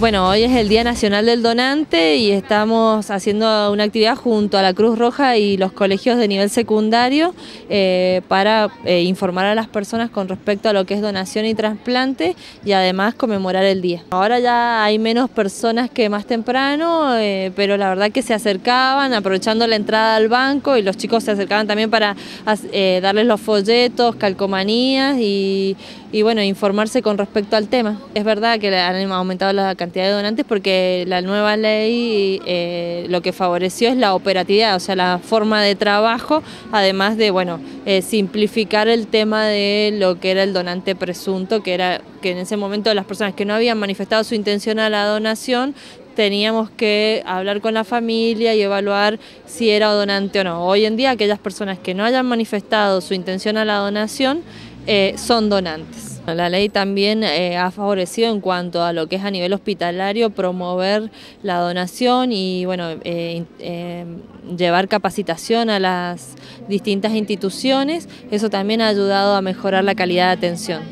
Bueno, hoy es el Día Nacional del Donante y estamos haciendo una actividad junto a la Cruz Roja y los colegios de nivel secundario eh, para eh, informar a las personas con respecto a lo que es donación y trasplante y además conmemorar el día. Ahora ya hay menos personas que más temprano, eh, pero la verdad que se acercaban aprovechando la entrada al banco y los chicos se acercaban también para darles los folletos, calcomanías y, bueno, informarse con respecto al tema. Es verdad que han aumentado las cantidad de donantes porque la nueva ley eh, lo que favoreció es la operatividad, o sea, la forma de trabajo, además de, bueno, eh, simplificar el tema de lo que era el donante presunto, que era que en ese momento las personas que no habían manifestado su intención a la donación teníamos que hablar con la familia y evaluar si era donante o no. Hoy en día aquellas personas que no hayan manifestado su intención a la donación eh, son donantes. La ley también eh, ha favorecido en cuanto a lo que es a nivel hospitalario promover la donación y bueno eh, eh, llevar capacitación a las distintas instituciones. Eso también ha ayudado a mejorar la calidad de atención.